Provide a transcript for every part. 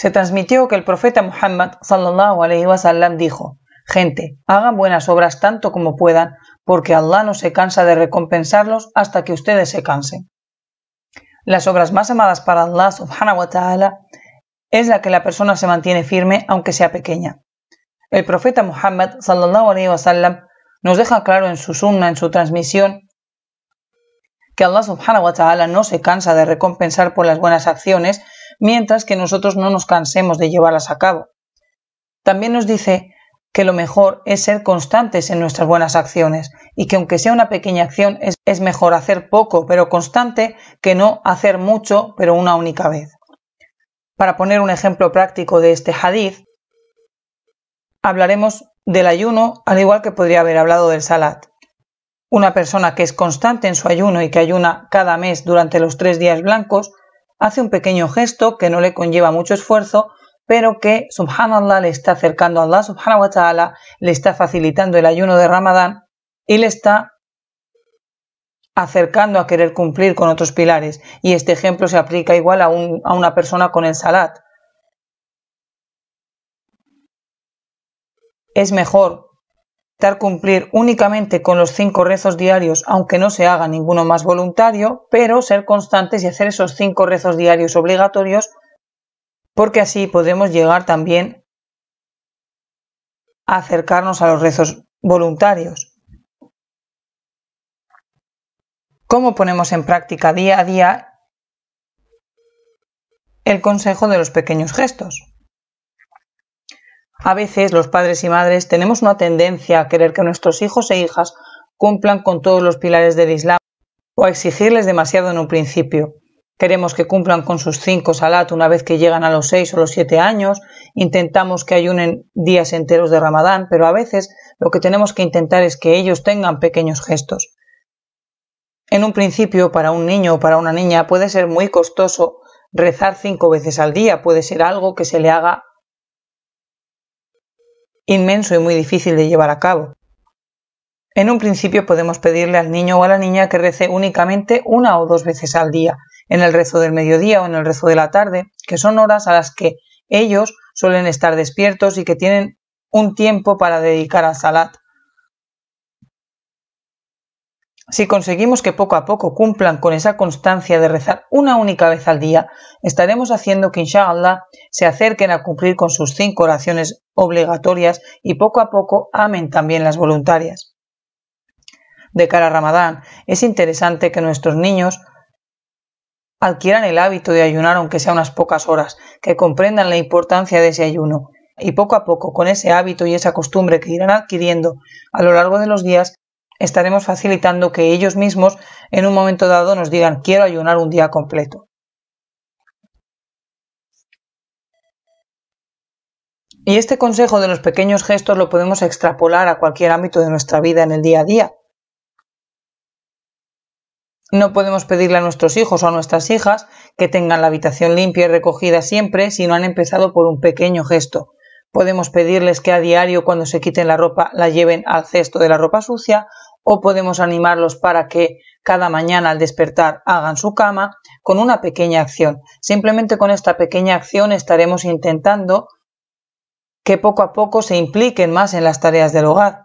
Se transmitió que el profeta Muhammad sallallahu alaihi wasallam dijo: Gente, hagan buenas obras tanto como puedan, porque Allah no se cansa de recompensarlos hasta que ustedes se cansen. Las obras más amadas para Allah subhanahu wa ta'ala es la que la persona se mantiene firme aunque sea pequeña. El profeta Muhammad sallallahu alaihi wasallam nos deja claro en su sunna, en su transmisión, que Allah subhanahu wa ta'ala no se cansa de recompensar por las buenas acciones mientras que nosotros no nos cansemos de llevarlas a cabo. También nos dice que lo mejor es ser constantes en nuestras buenas acciones y que aunque sea una pequeña acción es, mejor hacer poco pero constante que no hacer mucho pero una única vez. Para poner un ejemplo práctico de este hadith, hablaremos del ayuno al igual que podría haber hablado del salat. Una persona que es constante en su ayuno y que ayuna cada mes durante los tres días blancos hace un pequeño gesto que no le conlleva mucho esfuerzo, pero que, subhanallah, le está acercando a Allah, subhanahu wa ta'ala, le está facilitando el ayuno de Ramadán y le está acercando a querer cumplir con otros pilares. Y este ejemplo se aplica igual a, a una persona con el salat. Es mejor cumplir únicamente con los cinco rezos diarios, aunque no se haga ninguno más voluntario, pero ser constantes y hacer esos cinco rezos diarios obligatorios, porque así podemos llegar también a acercarnos a los rezos voluntarios. ¿Cómo ponemos en práctica día a día el consejo de los pequeños gestos? A veces los padres y madres tenemos una tendencia a querer que nuestros hijos e hijas cumplan con todos los pilares del Islam o a exigirles demasiado en un principio. Queremos que cumplan con sus cinco salat una vez que llegan a los seis o los siete años, intentamos que ayunen días enteros de Ramadán, pero a veces lo que tenemos que intentar es que ellos tengan pequeños gestos. En un principio, para un niño o para una niña puede ser muy costoso rezar cinco veces al día, puede ser algo que se le haga inmenso y muy difícil de llevar a cabo. En un principio podemos pedirle al niño o a la niña que rece únicamente una o dos veces al día, en el rezo del mediodía o en el rezo de la tarde, que son horas a las que ellos suelen estar despiertos y que tienen un tiempo para dedicar al salat. Si conseguimos que poco a poco cumplan con esa constancia de rezar una única vez al día, estaremos haciendo que inshallah se acerquen a cumplir con sus cinco oraciones obligatorias y poco a poco amen también las voluntarias. De cara a Ramadán, es interesante que nuestros niños adquieran el hábito de ayunar aunque sea unas pocas horas, que comprendan la importancia de ese ayuno y poco a poco con ese hábito y esa costumbre que irán adquiriendo a lo largo de los días estaremos facilitando que ellos mismos en un momento dado nos digan quiero ayunar un día completo. Y este consejo de los pequeños gestos lo podemos extrapolar a cualquier ámbito de nuestra vida en el día a día. No podemos pedirle a nuestros hijos o a nuestras hijas que tengan la habitación limpia y recogida siempre si no han empezado por un pequeño gesto. Podemos pedirles que a diario cuando se quiten la ropa la lleven al cesto de la ropa sucia o podemos animarlos para que cada mañana al despertar hagan su cama con una pequeña acción. Simplemente con esta pequeña acción estaremos intentando que poco a poco se impliquen más en las tareas del hogar.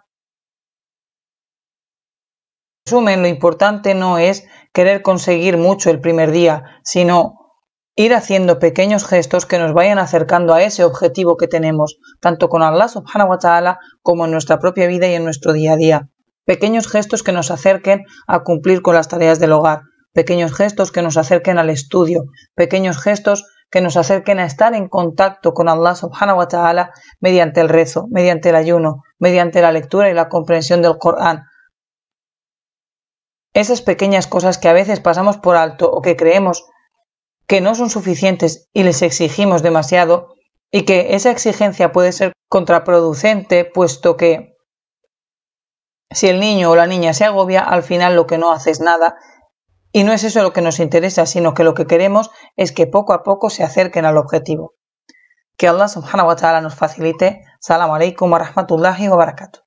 En resumen, lo importante no es querer conseguir mucho el primer día, sino ir haciendo pequeños gestos que nos vayan acercando a ese objetivo que tenemos, tanto con Allah subhanahu wa ta'ala como en nuestra propia vida y en nuestro día a día pequeños gestos que nos acerquen a cumplir con las tareas del hogar, pequeños gestos que nos acerquen al estudio, pequeños gestos que nos acerquen a estar en contacto con Allah subhanahu wa ta'ala mediante el rezo, mediante el ayuno, mediante la lectura y la comprensión del Corán. Esas pequeñas cosas que a veces pasamos por alto o que creemos que no son suficientes y les exigimos demasiado y que esa exigencia puede ser contraproducente puesto que si el niño o la niña se agobia, al final lo que no hace es nada, y no es eso lo que nos interesa, sino que lo que queremos es que poco a poco se acerquen al objetivo. Que Allah subhanahu wa ta'ala nos facilite. Salam alaikum wa rahmatullahi wa barakatuh.